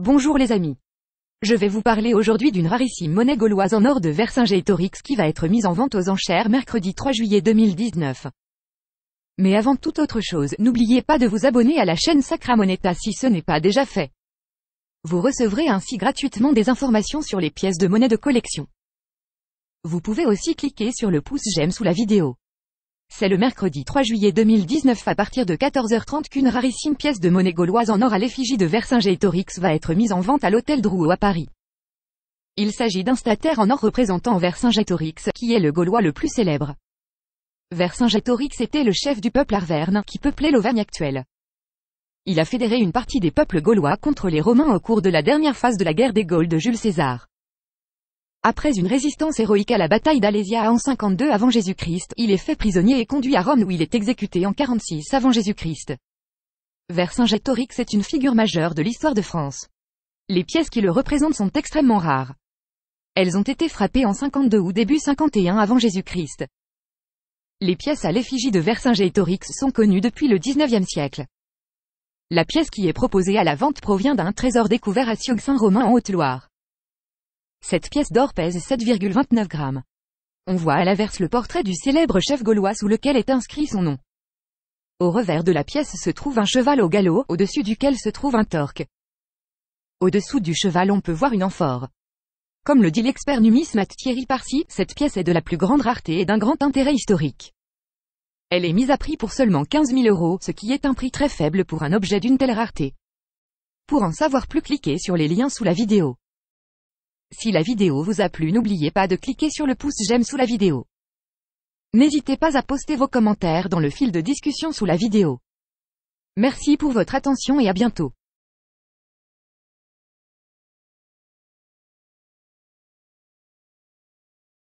Bonjour les amis. Je vais vous parler aujourd'hui d'une rarissime monnaie gauloise en or de Vercingétorix qui va être mise en vente aux enchères mercredi 3 juillet 2019. Mais avant toute autre chose, n'oubliez pas de vous abonner à la chaîne Sacra Moneta si ce n'est pas déjà fait. Vous recevrez ainsi gratuitement des informations sur les pièces de monnaie de collection. Vous pouvez aussi cliquer sur le pouce j'aime sous la vidéo. C'est le mercredi 3 juillet 2019 à partir de 14h30 qu'une rarissime pièce de monnaie gauloise en or à l'effigie de Vercingétorix va être mise en vente à l'hôtel Drouot à Paris. Il s'agit d'un statère en or représentant Vercingétorix, qui est le gaulois le plus célèbre. Vercingétorix était le chef du peuple arverne, qui peuplait l'Auvergne actuelle. Il a fédéré une partie des peuples gaulois contre les Romains au cours de la dernière phase de la guerre des Gaules de Jules César. Après une résistance héroïque à la bataille d'Alésia en 52 avant Jésus-Christ, il est fait prisonnier et conduit à Rome où il est exécuté en 46 avant Jésus-Christ. Vercingétorix est une figure majeure de l'histoire de France. Les pièces qui le représentent sont extrêmement rares. Elles ont été frappées en 52 ou début 51 avant Jésus-Christ. Les pièces à l'effigie de Vercingétorix sont connues depuis le 19e siècle. La pièce qui est proposée à la vente provient d'un trésor découvert à sioux Saint-Romain en Haute-Loire. Cette pièce d'or pèse 7,29 grammes. On voit à l'inverse le portrait du célèbre chef gaulois sous lequel est inscrit son nom. Au revers de la pièce se trouve un cheval au galop, au-dessus duquel se trouve un torque. Au-dessous du cheval on peut voir une amphore. Comme le dit l'expert numismate Thierry Parsi, cette pièce est de la plus grande rareté et d'un grand intérêt historique. Elle est mise à prix pour seulement 15 000 euros, ce qui est un prix très faible pour un objet d'une telle rareté. Pour en savoir plus cliquez sur les liens sous la vidéo. Si la vidéo vous a plu n'oubliez pas de cliquer sur le pouce j'aime sous la vidéo. N'hésitez pas à poster vos commentaires dans le fil de discussion sous la vidéo. Merci pour votre attention et à bientôt.